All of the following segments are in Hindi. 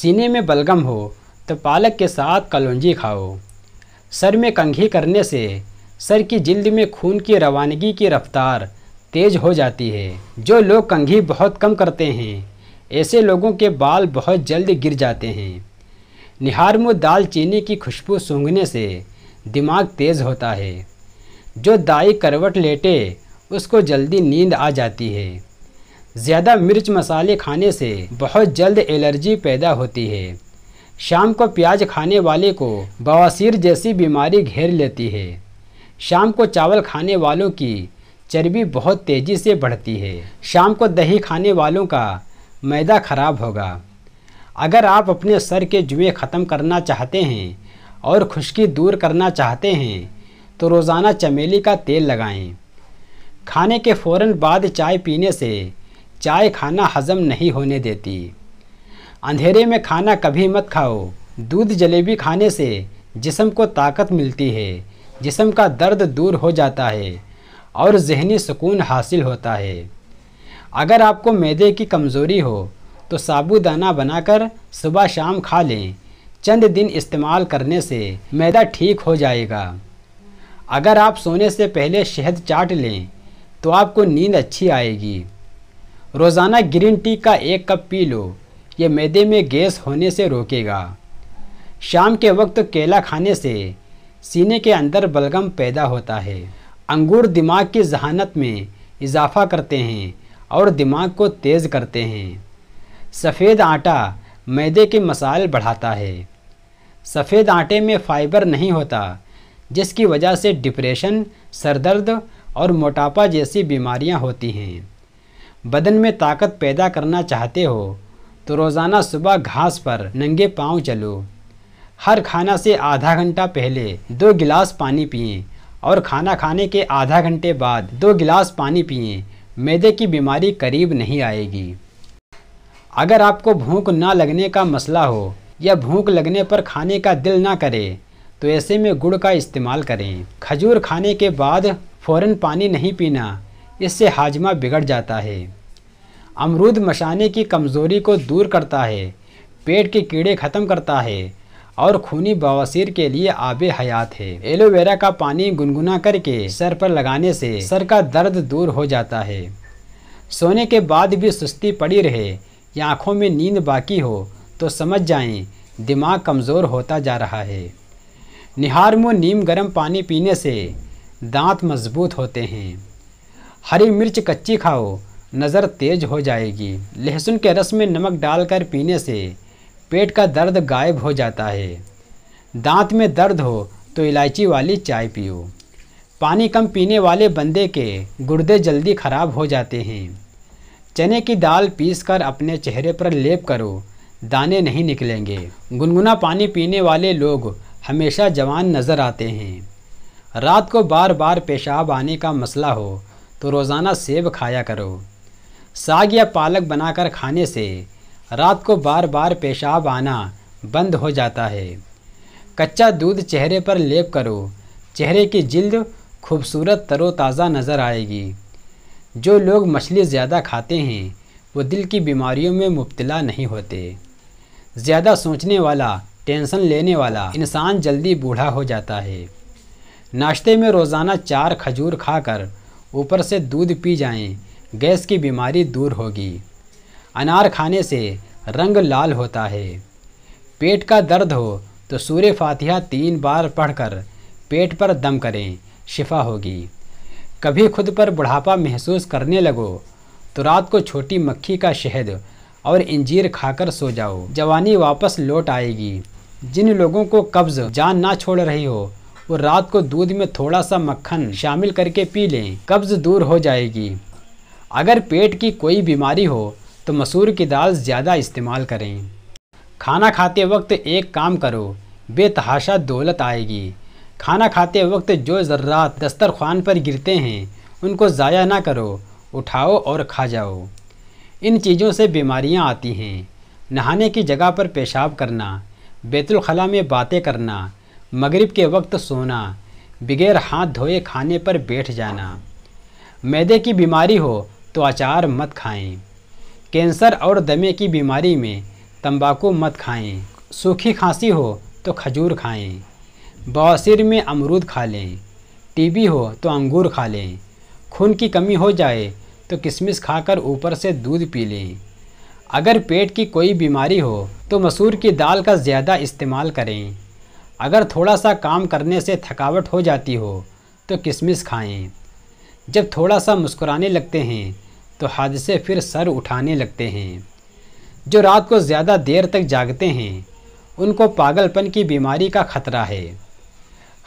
सीने में बलगम हो तो पालक के साथ कलौंजी खाओ सर में कंघी करने से सर की जिल्द में खून की रवानगी की रफ्तार तेज़ हो जाती है जो लोग कंघी बहुत कम करते हैं ऐसे लोगों के बाल बहुत जल्द गिर जाते हैं निहार में दालचीनी की खुशबू सूंघने से दिमाग तेज़ होता है जो दाई करवट लेटे उसको जल्दी नींद आ जाती है ज़्यादा मिर्च मसाले खाने से बहुत जल्द एलर्जी पैदा होती है शाम को प्याज खाने वाले को बवासीर जैसी बीमारी घेर लेती है शाम को चावल खाने वालों की चर्बी बहुत तेज़ी से बढ़ती है शाम को दही खाने वालों का मैदा ख़राब होगा अगर आप अपने सर के जुए ख़त्म करना चाहते हैं और खुश्की दूर करना चाहते हैं तो रोज़ाना चमेली का तेल लगाएं। खाने के फ़ौर बाद चाय पीने से चाय खाना हजम नहीं होने देती अंधेरे में खाना कभी मत खाओ दूध जलेबी खाने से जिसम को ताकत मिलती है जिसम का दर्द दूर हो जाता है और जहनी सुकून हासिल होता है अगर आपको मैदे की कमज़ोरी हो तो साबूदाना बनाकर सुबह शाम खा लें चंद दिन इस्तेमाल करने से मैदा ठीक हो जाएगा अगर आप सोने से पहले शहद चाट लें तो आपको नींद अच्छी आएगी रोज़ाना ग्रीन टी का एक कप पी लो ये मैदे में गैस होने से रोकेगा शाम के वक्त केला खाने से सीने के अंदर बलगम पैदा होता है अंगूर दिमाग की जहानत में इजाफा करते हैं और दिमाग को तेज़ करते हैं सफ़ेद आटा मैदे के मसाल बढ़ाता है सफ़ेद आटे में फाइबर नहीं होता जिसकी वजह से डिप्रेशन सरदर्द और मोटापा जैसी बीमारियां होती हैं बदन में ताकत पैदा करना चाहते हो तो रोज़ाना सुबह घास पर नंगे पाँव चलो हर खाना से आधा घंटा पहले दो गिलास पानी पिए और खाना खाने के आधा घंटे बाद दो गिलास पानी पिए मैदे की बीमारी करीब नहीं आएगी अगर आपको भूख ना लगने का मसला हो या भूख लगने पर खाने का दिल ना करे तो ऐसे में गुड़ का इस्तेमाल करें खजूर खाने के बाद फ़ौरन पानी नहीं पीना इससे हाजमा बिगड़ जाता है अमरूद मशाने की कमज़ोरी को दूर करता है पेट के कीड़े ख़त्म करता है और खूनी बवासीर के लिए आब हयात है एलोवेरा का पानी गुनगुना करके सर पर लगाने से सर का दर्द दूर हो जाता है सोने के बाद भी सुस्ती पड़ी रहे या आँखों में नींद बाकी हो तो समझ जाएं दिमाग कमज़ोर होता जा रहा है निहार मुँह नीम गर्म पानी पीने से दांत मजबूत होते हैं हरी मिर्च कच्ची खाओ नज़र तेज हो जाएगी लहसुन के रस में नमक डालकर पीने से पेट का दर्द गायब हो जाता है दांत में दर्द हो तो इलायची वाली चाय पियो पानी कम पीने वाले बंदे के गुर्दे जल्दी ख़राब हो जाते हैं चने की दाल पीसकर अपने चेहरे पर लेप करो दाने नहीं निकलेंगे गुनगुना पानी पीने वाले लोग हमेशा जवान नज़र आते हैं रात को बार बार पेशाब आने का मसला हो तो रोज़ाना सेब खाया करो साग या पालक बनाकर खाने से रात को बार बार पेशाब आना बंद हो जाता है कच्चा दूध चेहरे पर लेप करो चेहरे की जिल्द खूबसूरत तरोताज़ा नज़र आएगी जो लोग मछली ज़्यादा खाते हैं वो दिल की बीमारियों में मुबतला नहीं होते ज़्यादा सोचने वाला टेंशन लेने वाला इंसान जल्दी बूढ़ा हो जाता है नाश्ते में रोज़ाना चार खजूर खाकर ऊपर से दूध पी जाएं, गैस की बीमारी दूर होगी अनार खाने से रंग लाल होता है पेट का दर्द हो तो सूर्य फातिहा तीन बार पढ़कर पेट पर दम करें शिफा होगी कभी खुद पर बुढ़ापा महसूस करने लगो तो रात को छोटी मक्खी का शहद और इंजीर खाकर सो जाओ जवानी वापस लौट आएगी जिन लोगों को कब्ज़ जान ना छोड़ रही हो और रात को दूध में थोड़ा सा मक्खन शामिल करके पी लें कब्ज़ दूर हो जाएगी अगर पेट की कोई बीमारी हो तो मसूर की दाल ज़्यादा इस्तेमाल करें खाना खाते वक्त एक काम करो बेतहाशा दौलत आएगी खाना खाते वक्त जो ज़र्रात दस्तरखान पर गिरते हैं उनको ज़ाया ना करो उठाओ और खा जाओ इन चीज़ों से बीमारियां आती हैं नहाने की जगह पर पेशाब करना बैतुलखला में बातें करना मगरिब के वक्त सोना बगैर हाथ धोए खाने पर बैठ जाना मैदे की बीमारी हो तो अचार मत खाएं कैंसर और दमे की बीमारी में तंबाकू मत खाएं सूखी खांसी हो तो खजूर खाएं बासिर में अमरूद खा लें टीबी हो तो अंगूर खा लें खून की कमी हो जाए तो किशमिश खाकर ऊपर से दूध पी लें अगर पेट की कोई बीमारी हो तो मसूर की दाल का ज़्यादा इस्तेमाल करें अगर थोड़ा सा काम करने से थकावट हो जाती हो तो किशमिश खाएं जब थोड़ा सा मुस्कुराने लगते हैं तो हादसे फिर सर उठाने लगते हैं जो रात को ज़्यादा देर तक जागते हैं उनको पागलपन की बीमारी का खतरा है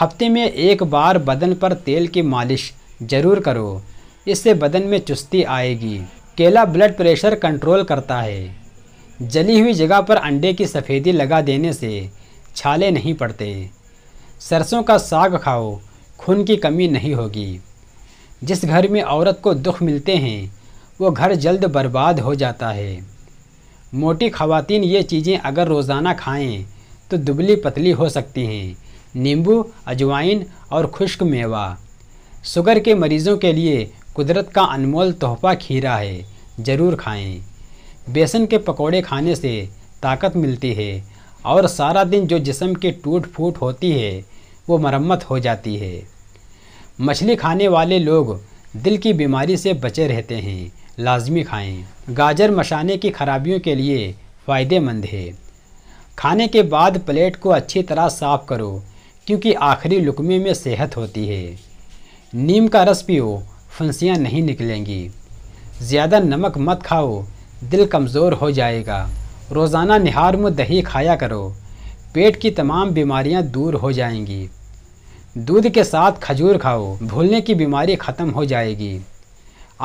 हफ्ते में एक बार बदन पर तेल की मालिश ज़रूर करो इससे बदन में चुस्ती आएगी केला ब्लड प्रेशर कंट्रोल करता है जली हुई जगह पर अंडे की सफ़ेदी लगा देने से छाले नहीं पड़ते सरसों का साग खाओ खून की कमी नहीं होगी जिस घर में औरत को दुख मिलते हैं वो घर जल्द बर्बाद हो जाता है मोटी खवातीन ये चीज़ें अगर रोज़ाना खाएं तो दुबली पतली हो सकती हैं नींबू अजवाइन और खुश्क मेवा शुगर के मरीज़ों के लिए कुदरत का अनमोल तोहफा खीरा है ज़रूर खाएं बेसन के पकोड़े खाने से ताकत मिलती है और सारा दिन जो जिसम की टूट फूट होती है वो मरम्मत हो जाती है मछली खाने वाले लोग दिल की बीमारी से बचे रहते हैं लाजमी खाएं गाजर मशाने की खराबियों के लिए फ़ायदेमंद है खाने के बाद प्लेट को अच्छी तरह साफ़ करो क्योंकि आखिरी लुकमे में सेहत होती है नीम का रस पियो फंसियाँ नहीं निकलेंगी ज़्यादा नमक मत खाओ दिल कमज़ोर हो जाएगा रोज़ाना निहार में दही खाया करो पेट की तमाम बीमारियां दूर हो जाएंगी दूध के साथ खजूर खाओ भूलने की बीमारी ख़त्म हो जाएगी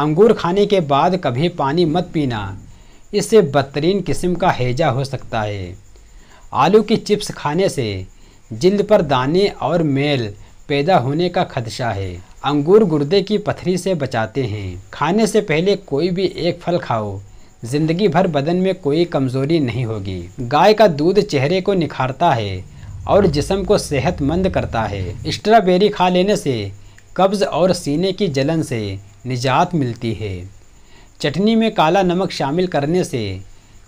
अंगूर खाने के बाद कभी पानी मत पीना इससे बदतरीन किस्म का हैजा हो सकता है आलू की चिप्स खाने से जिल्द पर दाने और मेल पैदा होने का खदशा है अंगूर गुर्दे की पथरी से बचाते हैं खाने से पहले कोई भी एक फल खाओ जिंदगी भर बदन में कोई कमज़ोरी नहीं होगी गाय का दूध चेहरे को निखारता है और जिसम को सेहतमंद करता है स्ट्रॉबेरी खा लेने से कब्ज़ और सीने की जलन से निजात मिलती है चटनी में काला नमक शामिल करने से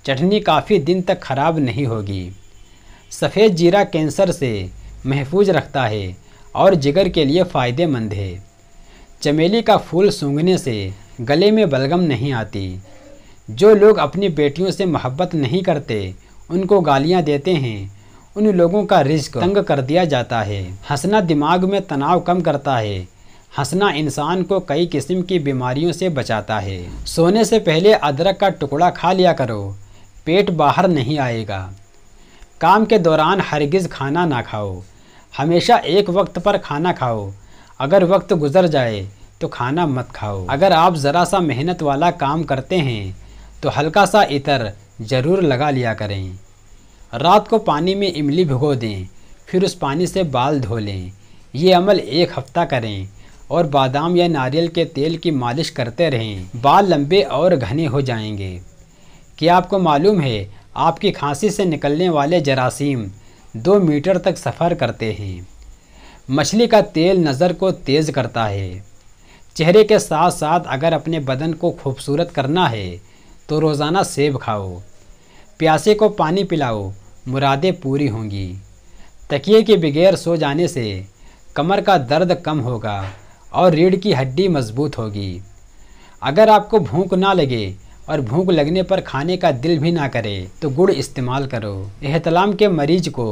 चटनी काफ़ी दिन तक ख़राब नहीं होगी सफ़ेद जीरा कैंसर से महफूज रखता है और जिगर के लिए फ़ायदेमंद है चमेली का फूल सूंघने से गले में बलगम नहीं आती जो लोग अपनी बेटियों से मोहब्बत नहीं करते उनको गालियां देते हैं उन लोगों का रिस्क तंग कर दिया जाता है हंसना दिमाग में तनाव कम करता है हंसना इंसान को कई किस्म की बीमारियों से बचाता है सोने से पहले अदरक का टुकड़ा खा लिया करो पेट बाहर नहीं आएगा काम के दौरान हरगिज़ खाना ना खाओ हमेशा एक वक्त पर खाना खाओ अगर वक्त गुजर जाए तो खाना मत खाओ अगर आप ज़रा सा मेहनत वाला काम करते हैं तो हल्का सा इतर ज़रूर लगा लिया करें रात को पानी में इमली भिगो दें फिर उस पानी से बाल धो लें ये अमल एक हफ्ता करें और बादाम या नारियल के तेल की मालिश करते रहें बाल लंबे और घने हो जाएंगे क्या आपको मालूम है आपकी खांसी से निकलने वाले जरासीम दो मीटर तक सफ़र करते हैं मछली का तेल नज़र को तेज़ करता है चेहरे के साथ साथ अगर अपने बदन को खूबसूरत करना है तो रोज़ाना सेब खाओ प्यासे को पानी पिलाओ मुरादें पूरी होंगी तकिए के बगैर सो जाने से कमर का दर्द कम होगा और रीढ़ की हड्डी मजबूत होगी अगर आपको भूख ना लगे और भूख लगने पर खाने का दिल भी ना करे तो गुड़ इस्तेमाल करो एहतलाम के मरीज को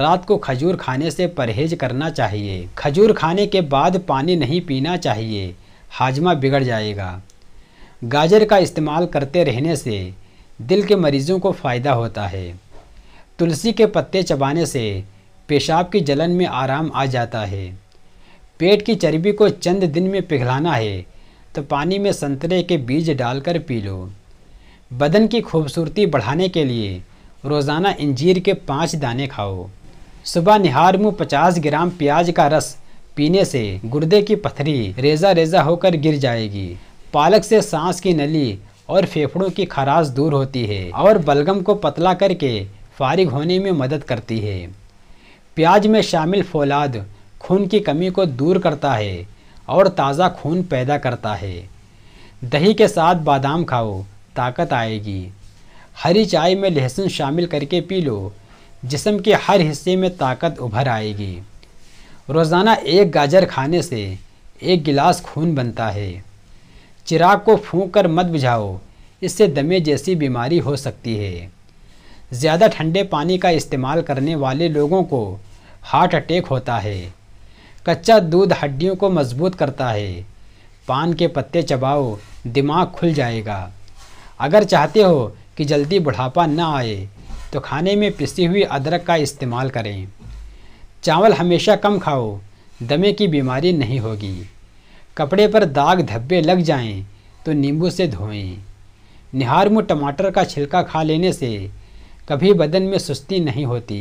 रात को खजूर खाने से परहेज करना चाहिए खजूर खाने के बाद पानी नहीं पीना चाहिए हाजमा बिगड़ जाएगा गाजर का इस्तेमाल करते रहने से दिल के मरीज़ों को फ़ायदा होता है तुलसी के पत्ते चबाने से पेशाब की जलन में आराम आ जाता है पेट की चर्बी को चंद दिन में पिघलाना है तो पानी में संतरे के बीज डालकर पी लो बदन की खूबसूरती बढ़ाने के लिए रोज़ाना इंजीर के पाँच दाने खाओ सुबह निहार मुँह पचास ग्राम प्याज का रस पीने से गुर्दे की पथरी रेजा रेजा होकर गिर जाएगी पालक से सांस की नली और फेफड़ों की खराश दूर होती है और बलगम को पतला करके फारिग होने में मदद करती है प्याज में शामिल फौलाद खून की कमी को दूर करता है और ताज़ा खून पैदा करता है दही के साथ बादाम खाओ ताकत आएगी हरी चाय में लहसुन शामिल करके पी लो जिसम के हर हिस्से में ताकत उभर आएगी रोज़ाना एक गाजर खाने से एक गिलास खून बनता है चिराग को फूँक कर मत बुझाओ इससे दमे जैसी बीमारी हो सकती है ज़्यादा ठंडे पानी का इस्तेमाल करने वाले लोगों को हार्ट अटैक होता है कच्चा दूध हड्डियों को मजबूत करता है पान के पत्ते चबाओ दिमाग खुल जाएगा अगर चाहते हो कि जल्दी बुढ़ापा ना आए तो खाने में पिसी हुई अदरक का इस्तेमाल करें चावल हमेशा कम खाओ दमे की बीमारी नहीं होगी कपड़े पर दाग धब्बे लग जाएं तो नींबू से धोएं निहार मुँह टमाटर का छिलका खा लेने से कभी बदन में सुस्ती नहीं होती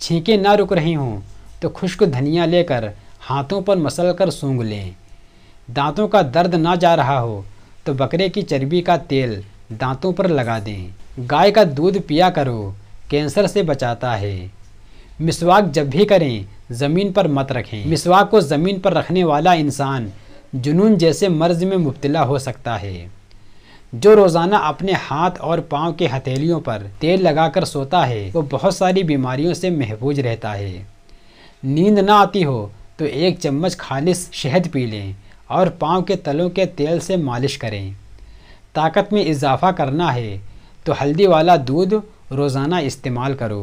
छींके ना रुक रही हों तो खुश्क धनिया लेकर हाथों पर मसल कर सूंघ लें दांतों का दर्द ना जा रहा हो तो बकरे की चर्बी का तेल दांतों पर लगा दें गाय का दूध पिया करो कैंसर से बचाता है मिसवाक जब भी करें ज़मीन पर मत रखें मिसवाक को ज़मीन पर रखने वाला इंसान जुनून जैसे मर्ज में मुबतला हो सकता है जो रोज़ाना अपने हाथ और पाँव के हथेलियों पर तेल लगाकर सोता है वो बहुत सारी बीमारियों से महफूज रहता है नींद ना आती हो तो एक चम्मच खालिश शहद पी लें और पाँव के तलों के तेल से मालिश करें ताकत में इजाफ़ा करना है तो हल्दी वाला दूध रोज़ाना इस्तेमाल करो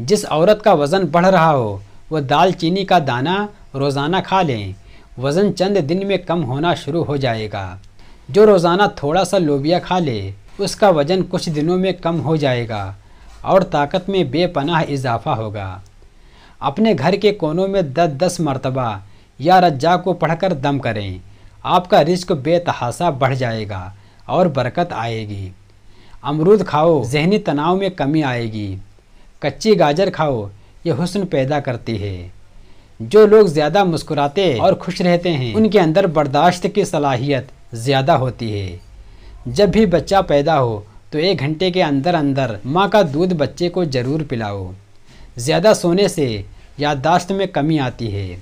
जिस औरत का वज़न बढ़ रहा हो वह दालचीनी का दाना रोज़ाना खा लें वज़न चंद दिन में कम होना शुरू हो जाएगा जो रोज़ाना थोड़ा सा लोबिया खा ले उसका वज़न कुछ दिनों में कम हो जाएगा और ताकत में बेपनाह इजाफा होगा अपने घर के कोनों में दस दस मरतबा या रज्जा को पढ़कर दम करें आपका रिस्क बेतहासा बढ़ जाएगा और बरकत आएगी अमरूद खाओ जहनी तनाव में कमी आएगी कच्ची गाजर खाओ ये हुस्न पैदा करती है जो लोग ज़्यादा मुस्कुराते और खुश रहते हैं उनके अंदर बर्दाश्त की सलाहियत ज़्यादा होती है जब भी बच्चा पैदा हो तो एक घंटे के अंदर अंदर माँ का दूध बच्चे को ज़रूर पिलाओ ज़्यादा सोने से याददाश्त में कमी आती है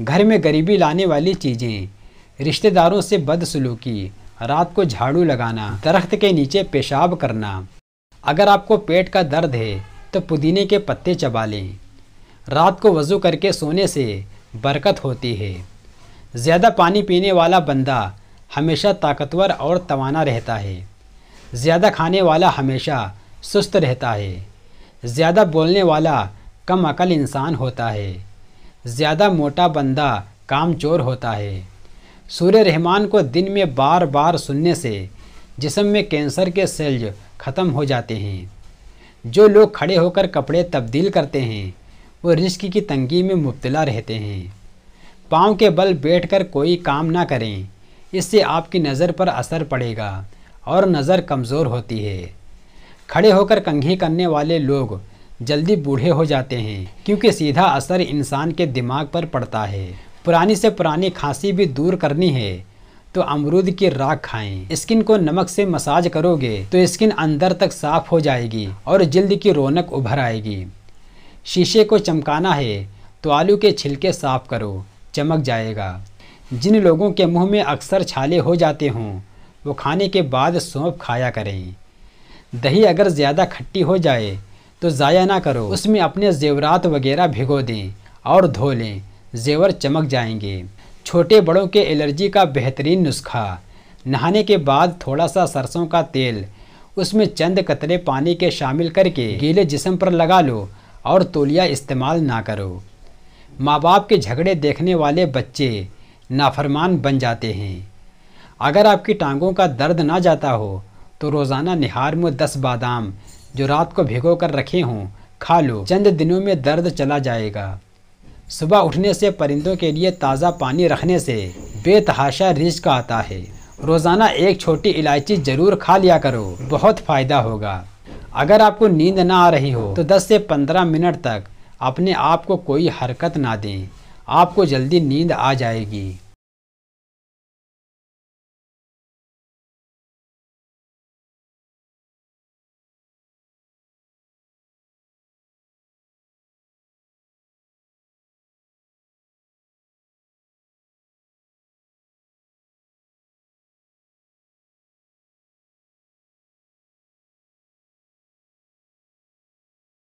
घर में गरीबी लाने वाली चीज़ें रिश्तेदारों से बदसलूकी रात को झाड़ू लगाना दरख्त के नीचे पेशाब करना अगर आपको पेट का दर्द है तो पुदीने के पत्ते चबा लें रात को वज़ू करके सोने से बरकत होती है ज़्यादा पानी पीने वाला बंदा हमेशा ताकतवर और तवाना रहता है ज़्यादा खाने वाला हमेशा सुस्त रहता है ज़्यादा बोलने वाला कम अकल इंसान होता है ज़्यादा मोटा बंदा काम चोर होता है सूर्य रहमान को दिन में बार बार सुनने से जिसम में कैंसर के सेल्ज ख़त्म हो जाते हैं जो लोग खड़े होकर कपड़े तब्दील करते हैं वो रिस्क की तंगी में मुबतला रहते हैं पाँव के बल बैठकर कोई काम ना करें इससे आपकी नज़र पर असर पड़ेगा और नज़र कमज़ोर होती है खड़े होकर कंघी करने वाले लोग जल्दी बूढ़े हो जाते हैं क्योंकि सीधा असर इंसान के दिमाग पर पड़ता है पुरानी से पुरानी खांसी भी दूर करनी है तो अमरूद की राख खाएं। स्किन को नमक से मसाज करोगे तो स्किन अंदर तक साफ हो जाएगी और जल्द की रौनक उभर आएगी शीशे को चमकाना है तो आलू के छिलके साफ करो चमक जाएगा जिन लोगों के मुंह में अक्सर छाले हो जाते हों वो खाने के बाद सौंप खाया करें दही अगर ज़्यादा खट्टी हो जाए तो ज़ाया ना करो उसमें अपने जेवरात वगैरह भिगो दें और धो लें जेवर चमक जाएंगे छोटे बड़ों के एलर्जी का बेहतरीन नुस्खा नहाने के बाद थोड़ा सा सरसों का तेल उसमें चंद कतरे पानी के शामिल करके गीले जिसम पर लगा लो और तोलिया इस्तेमाल ना करो माँ बाप के झगड़े देखने वाले बच्चे नाफरमान बन जाते हैं अगर आपकी टांगों का दर्द ना जाता हो तो रोज़ाना निहार में दस बादाम जो रात को भिगो कर रखे हों खा लो चंद दिनों में दर्द चला जाएगा सुबह उठने से परिंदों के लिए ताज़ा पानी रखने से बेतहाशा का आता है रोज़ाना एक छोटी इलायची ज़रूर खा लिया करो बहुत फ़ायदा होगा अगर आपको नींद ना आ रही हो तो 10 से 15 मिनट तक अपने आप को कोई हरकत ना दें आपको जल्दी नींद आ जाएगी